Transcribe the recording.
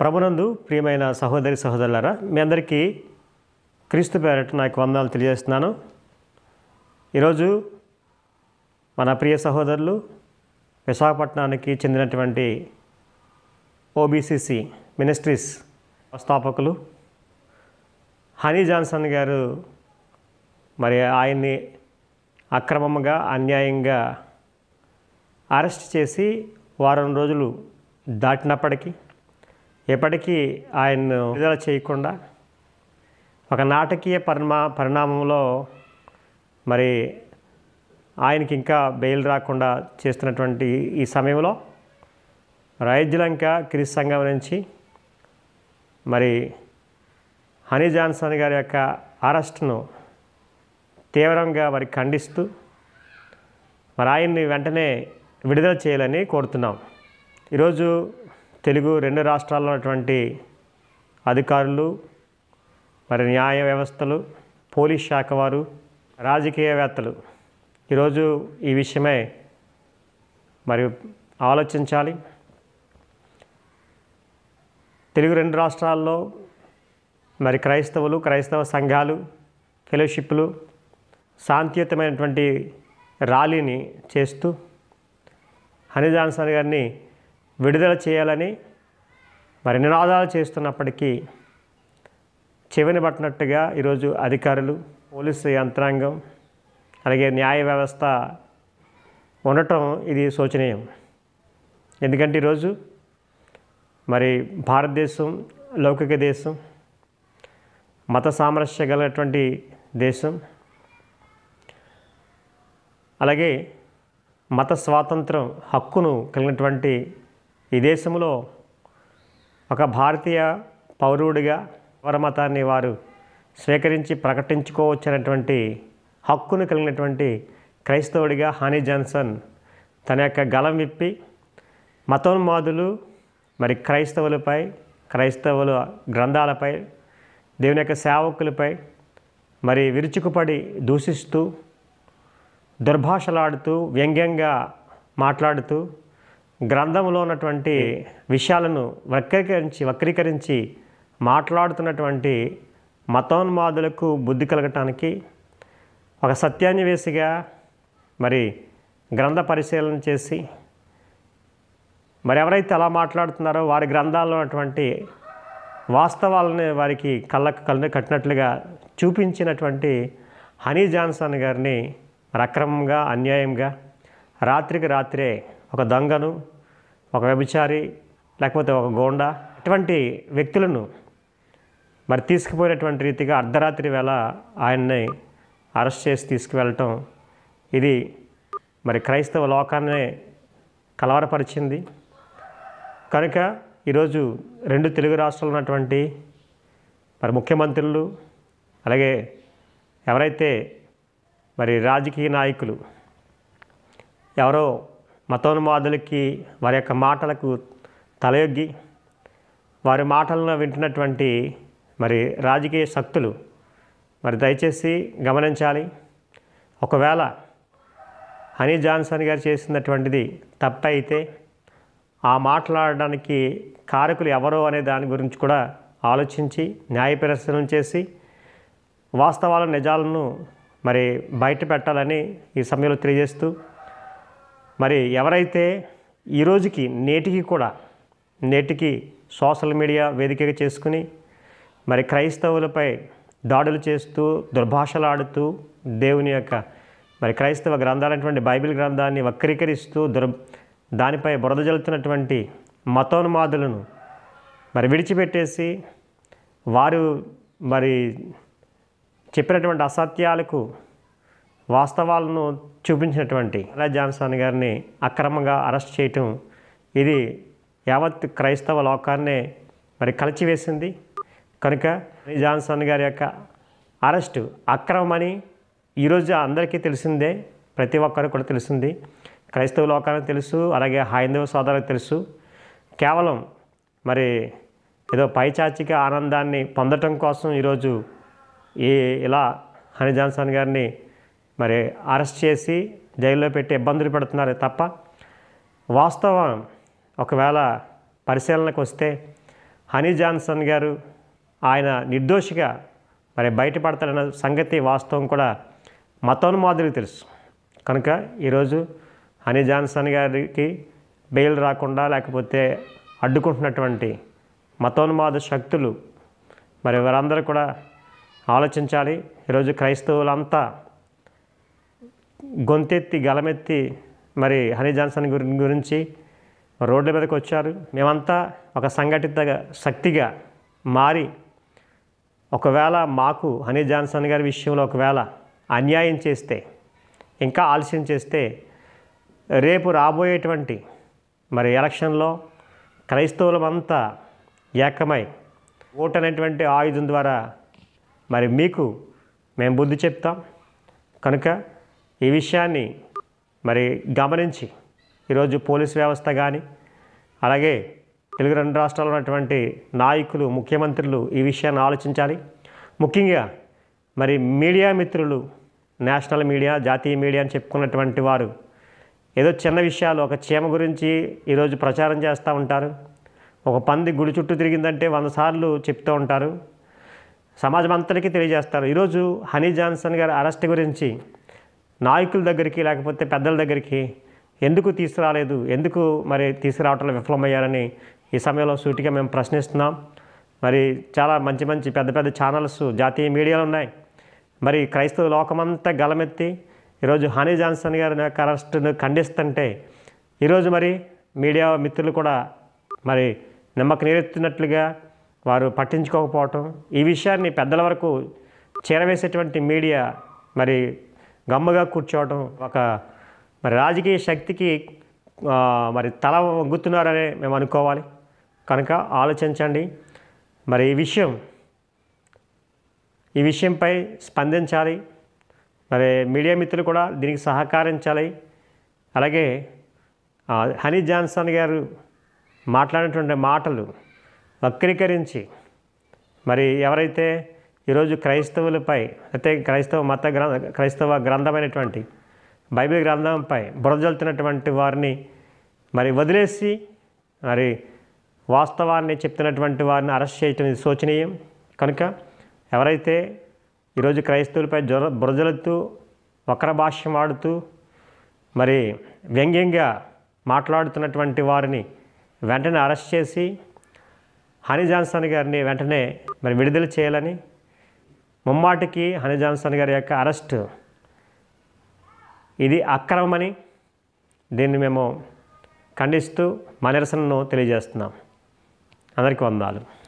ప్రభునందు ప్రియమైన సహోదరి సహోదరులారా మీ అందరికీ క్రీస్తు పేరట నాకు వందనాలు తెలియజేస్తున్నాను ఈరోజు మన ప్రియ సహోదరులు విశాఖపట్నానికి చెందినటువంటి ఓబీసీసీ మినిస్ట్రీస్ స్థాపకులు హనీ జాన్సన్ గారు మరి ఆయన్ని అక్రమంగా అన్యాయంగా అరెస్ట్ చేసి వారం రోజులు దాటినప్పటికీ ఎప్పటికీ ఆయన్ను విడుదల చేయకుండా ఒక నాటకీయ పరిణా పరిణామంలో మరి ఆయనకి ఇంకా బెయిల్ రాకుండా చేస్తున్నటువంటి ఈ సమయంలో రాయజ్యలంక క్రిస్ సంఘం నుంచి మరి హనీ జాన్సన్ గారి యొక్క అరెస్ట్ను తీవ్రంగా మరి ఖండిస్తూ మరి ఆయన్ని వెంటనే విడుదల చేయాలని కోరుతున్నాం ఈరోజు తెలుగు రెండు రాష్ట్రాల్లో ఉన్నటువంటి అధికారులు మరి న్యాయ వ్యవస్థలు పోలీస్ శాఖ వారు రాజకీయవేత్తలు ఈరోజు ఈ విషయమై మరి ఆలోచించాలి తెలుగు రెండు రాష్ట్రాల్లో మరి క్రైస్తవులు క్రైస్తవ సంఘాలు ఫెలోషిప్లు శాంతియుతమైనటువంటి ర్యాలీని చేస్తూ హనీజాన్సన్ గారిని విడుదల చేయాలని మరి నినాదాలు చేస్తున్నప్పటికీ చెవిని పట్టినట్టుగా ఈరోజు అధికారులు పోలీసు యంత్రాంగం అలాగే న్యాయ వ్యవస్థ ఉండటం ఇది శోచనీయం ఎందుకంటే ఈరోజు మరి భారతదేశం లౌకిక దేశం మత సామరస్య గలటువంటి దేశం అలాగే మత స్వాతంత్రం హక్కును కలిగినటువంటి ఈ దేశంలో ఒక భారతీయ పౌరుడిగా పరమతాన్ని వారు స్వీకరించి ప్రకటించుకోవచ్చనటువంటి హక్కును కలిగినటువంటి క్రైస్తవుడిగా హానీ జాన్సన్ తన యొక్క గలం విప్పి మతోన్మాదులు మరి క్రైస్తవులపై క్రైస్తవుల గ్రంథాలపై దేవుని యొక్క సేవకులపై మరి విరుచుకుపడి దూషిస్తూ దుర్భాషలాడుతూ వ్యంగ్యంగా మాట్లాడుతూ గ్రంథంలో ఉన్నటువంటి విషయాలను వక్రీకరించి వక్రీకరించి మాట్లాడుతున్నటువంటి మతోన్మాదులకు బుద్ధి కలగటానికి ఒక వేసిగా మరి గ్రంథ పరిశీలన చేసి మరి ఎవరైతే అలా మాట్లాడుతున్నారో వారి గ్రంథాల్లో ఉన్నటువంటి వాస్తవాలని వారికి కళ్ళకు కళ్ళు కట్టినట్లుగా చూపించినటువంటి హనీ జాన్సన్ గారిని అక్రమంగా అన్యాయంగా రాత్రికి రాత్రే ఒక దొంగను ఒక వ్యభిచారి లేకపోతే ఒక గోండా అటువంటి వ్యక్తులను మరి తీసుకుపోయినటువంటి రీతిగా అర్ధరాత్రి వేళ ఆయన్ని అరెస్ట్ చేసి తీసుకువెళ్ళటం ఇది మరి క్రైస్తవ లోకాన్ని కలవరపరిచింది కనుక ఈరోజు రెండు తెలుగు రాష్ట్రాలు ఉన్నటువంటి మరి ముఖ్యమంత్రులు అలాగే ఎవరైతే మరి రాజకీయ నాయకులు ఎవరో మతోన్మాదులకి వారి యొక్క మాటలకు తలయొగ్గి వారి మాటలను వింటున్నటువంటి మరి రాజకీయ శక్తులు మరి దయచేసి గమనించాలి ఒకవేళ హనీ జాన్సన్ గారు చేసినటువంటిది తప్పైతే ఆ మాట్లాడడానికి కారకులు ఎవరో అనే దాని గురించి కూడా ఆలోచించి న్యాయ పరిశీలన చేసి వాస్తవాల నిజాలను మరి బయట పెట్టాలని ఈ సమయంలో తెలియజేస్తూ మరి ఎవరైతే ఈరోజుకి నేటికి కూడా నేటికి సోషల్ మీడియా వేదికగా చేసుకుని మరి క్రైస్తవులపై దాడులు చేస్తూ దుర్భాషలాడుతూ దేవుని యొక్క మరి క్రైస్తవ గ్రంథాలైనటువంటి బైబిల్ గ్రంథాన్ని వక్రీకరిస్తూ దుర్ దానిపై బురద జల్లుతున్నటువంటి మతోన్మాదులను మరి విడిచిపెట్టేసి వారు మరి చెప్పినటువంటి అసత్యాలకు వాస్తవాలను చూపించినటువంటి అలా జాన్సన్ గారిని అక్రమంగా అరెస్ట్ చేయటం ఇది యావత్ క్రైస్తవ లోకాన్నే మరి కలిచివేసింది కనుక జాన్సన్ గారి యొక్క అరెస్టు అక్రమమని ఈరోజు అందరికీ తెలిసిందే ప్రతి ఒక్కరికి కూడా తెలిసింది క్రైస్తవ లోకానికి తెలుసు అలాగే హైందవ సోదరులకు తెలుసు కేవలం మరి ఏదో పైచాచిక ఆనందాన్ని పొందటం కోసం ఈరోజు ఈ ఇలా హని జాన్సన్ గారిని మరి అరెస్ట్ చేసి జైల్లో పెట్టి ఇబ్బందులు పెడుతున్నారే తప్ప వాస్తవం ఒకవేళ పరిశీలనకు వస్తే హనీ జాన్సన్ గారు ఆయన నిర్దోషిగా మరి బయటపడతాడన్న సంగతి వాస్తవం కూడా మతోన్మాదులకు తెలుసు కనుక ఈరోజు హనీ జాన్సన్ గారికి బెయిల్ రాకుండా లేకపోతే అడ్డుకుంటున్నటువంటి మతోన్మాద శక్తులు మరి వారందరూ కూడా ఆలోచించాలి ఈరోజు క్రైస్తవులంతా గొంతెత్తి గలమెత్తి మరి హనీ జాన్సన్ గురించి రోడ్ల మీదకి వచ్చారు మేమంతా ఒక సంఘటిత శక్తిగా మారి ఒకవేళ మాకు హనీ జాన్సన్ గారి విషయంలో ఒకవేళ అన్యాయం చేస్తే ఇంకా ఆలస్యం చేస్తే రేపు రాబోయేటువంటి మరి ఎలక్షన్లో క్రైస్తవులమంతా ఏకమై ఓటు అనేటువంటి ఆయుధం ద్వారా మరి మీకు మేము బుద్ధి చెప్తాం కనుక ఈ విషయాన్ని మరి గమనించి ఈరోజు పోలీస్ వ్యవస్థ కానీ అలాగే తెలుగు రెండు రాష్ట్రాల్లో ఉన్నటువంటి నాయకులు ముఖ్యమంత్రులు ఈ విషయాన్ని ఆలోచించాలి ముఖ్యంగా మరి మీడియా మిత్రులు నేషనల్ మీడియా జాతీయ మీడియా అని చెప్పుకున్నటువంటి వారు ఏదో చిన్న విషయాలు ఒక చీమ గురించి ఈరోజు ప్రచారం చేస్తూ ఉంటారు ఒక పంది గుడి చుట్టూ తిరిగిందంటే వంద సార్లు చెప్తూ ఉంటారు సమాజం అంతటికీ తెలియజేస్తారు ఈరోజు హనీ జాన్సన్ గారి అరెస్ట్ గురించి నాయకుల దగ్గరికి లేకపోతే పెద్దల దగ్గరికి ఎందుకు తీసుకురాలేదు ఎందుకు మరి తీసుకురావటంలో విఫలమయ్యారని ఈ సమయంలో సూటిగా మేము ప్రశ్నిస్తున్నాం మరి చాలా మంచి మంచి పెద్ద పెద్ద ఛానల్స్ జాతీయ మీడియాలు ఉన్నాయి మరి క్రైస్తవ లోకమంతా గలమెత్తి ఈరోజు హనీ జాన్సన్ గారి యొక్క అరెస్టును ఖండిస్తుంటే ఈరోజు మరి మీడియా మిత్రులు కూడా మరి నమ్మక నీరెత్తినట్లుగా వారు పట్టించుకోకపోవటం ఈ విషయాన్ని పెద్దల వరకు చేరవేసేటువంటి మీడియా మరి గమ్మగా కూర్చోవడం ఒక మరి రాజకీయ శక్తికి మరి తల వంగుతున్నారనే మేము అనుకోవాలి కనుక ఆలోచించండి మరి ఈ విషయం ఈ విషయంపై స్పందించాలి మరి మీడియా మిత్రులు కూడా దీనికి సహకరించాలి అలాగే హనీ జాన్సన్ గారు మాట్లాడినటువంటి మాటలు వక్రీకరించి మరి ఎవరైతే ఈరోజు క్రైస్తవులపై అయితే క్రైస్తవ మత గ్రంథ క్రైస్తవ గ్రంథమైనటువంటి బైబిల్ గ్రంథంపై బురజల్తున్నటువంటి వారిని మరి వదిలేసి మరి వాస్తవాన్ని చెప్తున్నటువంటి వారిని అరెస్ట్ చేయటం ఇది శోచనీయం కనుక ఎవరైతే ఈరోజు క్రైస్తవులపై జ్వర బురజలుతూ వక్ర భాష్యం వాడుతూ మరి వ్యంగ్యంగా మాట్లాడుతున్నటువంటి వారిని వెంటనే అరెస్ట్ చేసి హనీ జాన్సన్ గారిని వెంటనే మరి విడుదల చేయాలని ముమ్మాటికి హనీ జాన్సన్ గారి యొక్క అరెస్ట్ ఇది అక్రమమని దీన్ని మేము ఖండిస్తూ మా నిరసనను తెలియజేస్తున్నాం అందరికీ వందాలు